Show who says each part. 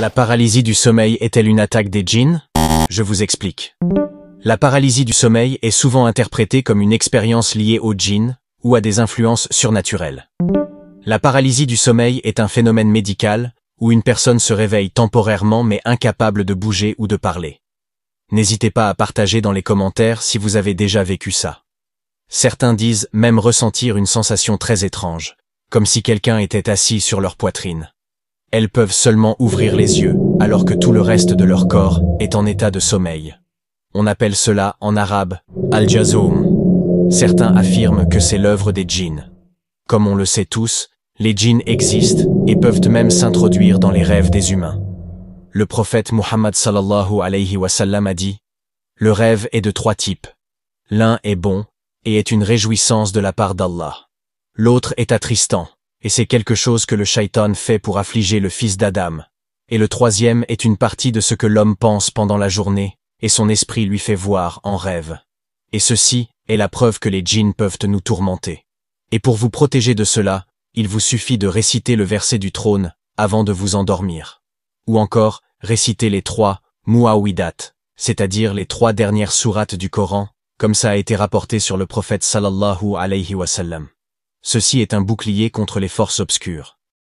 Speaker 1: La paralysie du sommeil est-elle une attaque des djinns Je vous explique. La paralysie du sommeil est souvent interprétée comme une expérience liée aux djinns ou à des influences surnaturelles. La paralysie du sommeil est un phénomène médical où une personne se réveille temporairement mais incapable de bouger ou de parler. N'hésitez pas à partager dans les commentaires si vous avez déjà vécu ça. Certains disent même ressentir une sensation très étrange, comme si quelqu'un était assis sur leur poitrine elles peuvent seulement ouvrir les yeux, alors que tout le reste de leur corps est en état de sommeil. On appelle cela, en arabe, al-jazoum. Certains affirment que c'est l'œuvre des djinns. Comme on le sait tous, les djinns existent et peuvent même s'introduire dans les rêves des humains. Le prophète Muhammad sallallahu alayhi wa sallam a dit « Le rêve est de trois types. L'un est bon et est une réjouissance de la part d'Allah. L'autre est attristant et c'est quelque chose que le shaitan fait pour affliger le fils d'Adam. Et le troisième est une partie de ce que l'homme pense pendant la journée, et son esprit lui fait voir en rêve. Et ceci est la preuve que les djinns peuvent nous tourmenter. Et pour vous protéger de cela, il vous suffit de réciter le verset du trône, avant de vous endormir. Ou encore, réciter les trois muawidat, c'est-à-dire les trois dernières sourates du Coran, comme ça a été rapporté sur le prophète sallallahu alayhi wa sallam. Ceci est un bouclier contre les forces obscures.